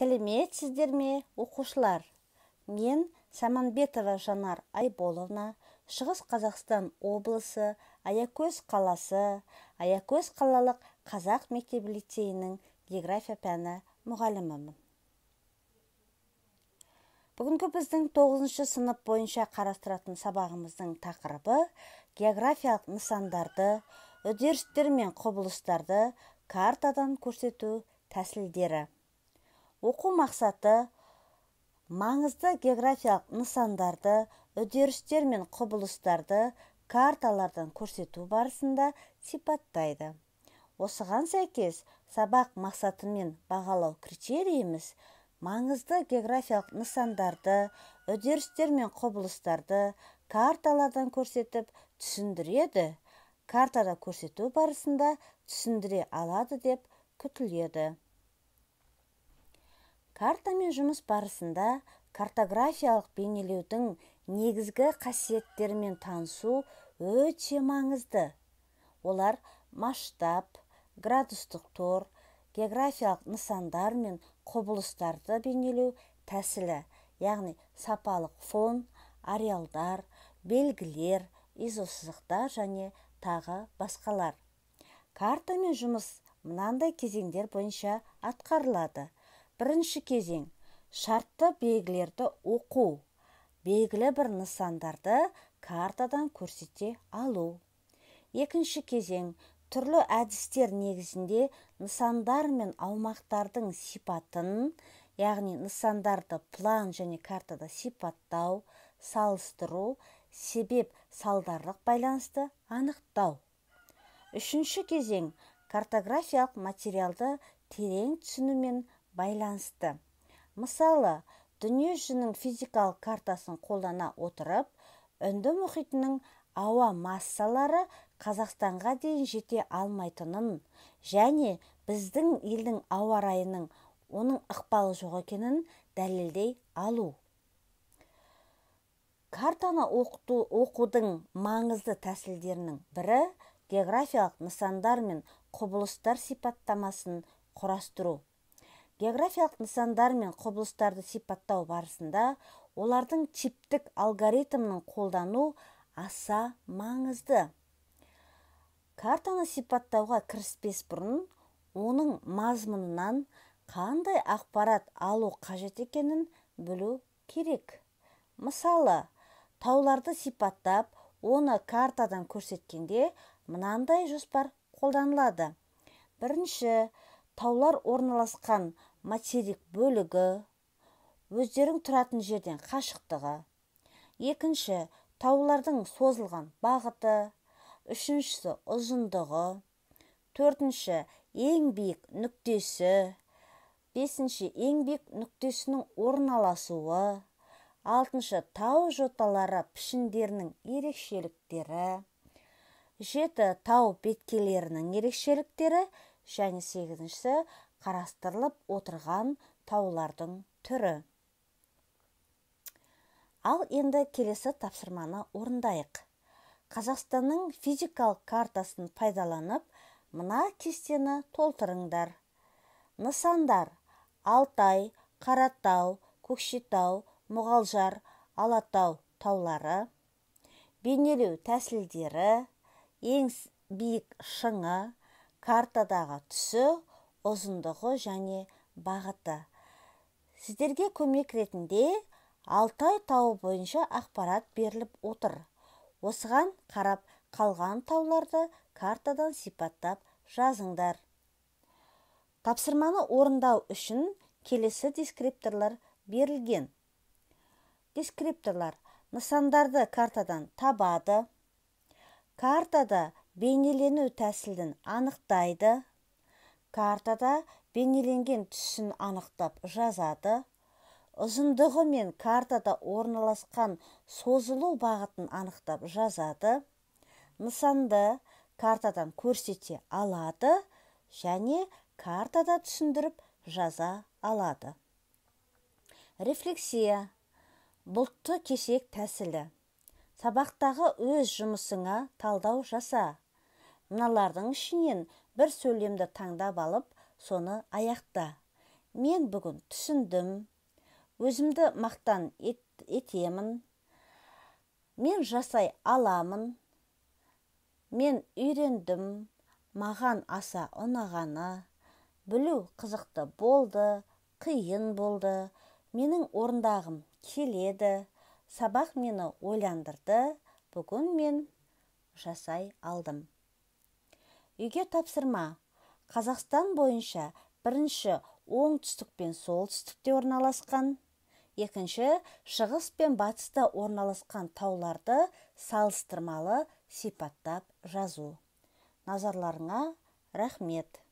сәлеметсіздер ме оқушылар мен саманбетова жанар айболовна шығыс қазақстан облысы аякөз қаласы аякөз қалалық қазақ мектеп лицейінің география пәні мұғалімімін бүгінгі біздің тоғызыншы сынып бойынша қарастыратын сабағымыздың тақырыбы географиялық нысандарды үдерістер мен құбылыстарды картадан көрсету тәсілдері оқу мақсаты маңызды географиялық нысандарды үдерістер мен құбылыстарды карталардан көрсету барысында сипаттайды осыған сәйкес сабақ мақсатымен бағалау критерийіміз маңызды географиялық нысандарды үдерістер мен құбылыстарды карталардан көрсетіп түсіндіреді картада көрсету барысында түсіндіре алады деп күтіледі картамен жұмыс барысында картографиялық бейнелеудің негізгі қасиеттерімен танысу өте маңызды олар масштаб градустық тор географиялық нысандар мен құбылыстарды бейнелеу тәсілі яғни сапалық фон ареалдар белгілер изосызықтар және тағы басқалар картамен жұмыс мынандай кезеңдер бойынша атқарылады бірінші кезең шартты белгілерді оқу белгілі бір нысандарды картадан көрсете алу екінші кезең түрлі әдістер негізінде нысандар мен аумақтардың сипатын яғни нысандарды план және картада сипаттау салыстыру себеп салдарлық байланысты анықтау үшінші кезең картографиялық материалды терең түсіну мен байланысты мысалы дүние жүзінің физикалық картасын қолдана отырып үнді мұхитының ауа массалары қазақстанға дейін жете алмайтынын және біздің елдің ауа райының оның ықпалы жоқ екенін дәлелдей алу картаны оқыту, оқудың маңызды тәсілдерінің бірі географиялық нысандар мен құбылыстар сипаттамасын құрастыру географиялық нысандар мен құбылыстарды сипаттау барысында олардың типтік алгоритмін қолдану аса маңызды картаны сипаттауға кіріспес бұрын оның мазмұнынан қандай ақпарат алу қажет екенін білу керек мысалы тауларды сипаттап оны картадан көрсеткенде мынандай жоспар қолданылады бірінші таулар орналасқан материк бөлігі өздерің тұратын жерден қашықтығы екінші таулардың созылған бағыты үшіншісі ұзындығы төртінші ең биік нүктесі бесінші ең биік нүктесінің орналасуы алтыншы тау жоталары пішіндерінің ерекшеліктері жеті тау беткелерінің ерекшеліктері және сегізіншісі қарастырылып отырған таулардың түрі ал енді келесі тапсырманы орындайық қазақстанның физикалық картасын пайдаланып мына кестені толтырыңдар нысандар алтай қаратау көкшетау мұғалжар алатау таулары бейнелеу тәсілдері ең биік шыңы картадағы түсі ұзындығы және бағыты сіздерге көмек ретінде алтай тауы бойынша ақпарат беріліп отыр осыған қарап қалған тауларды картадан сипаттап жазыңдар тапсырманы орындау үшін келесі дескрипторлар берілген дескрипторлар нысандарды картадан табады картада бейнелену тәсілін анықтайды картада бейнеленген түсін анықтап жазады ұзындығы мен картада орналасқан созылу бағытын анықтап жазады нысанды картадан көрсете алады және картада түсіндіріп жаза алады рефлексия бұлтты кесек тәсілі сабақтағы өз жұмысыңа талдау жаса мыналардың ішінен бір сөйлемді таңдап алып соны аяқта мен бүгін түсіндім өзімді мақтан ет, етемін мен жасай аламын мен үйрендім маған аса ұнағаны білу қызықты болды қиын болды менің орындағым келеді сабақ мені ойландырды бүгін мен жасай алдым үйге тапсырма қазақстан бойынша бірінші оңтүстік пен солтүстікте орналасқан екінші шығыс пен батыста орналасқан тауларды салыстырмалы сипаттап жазу назарларыңа рахмет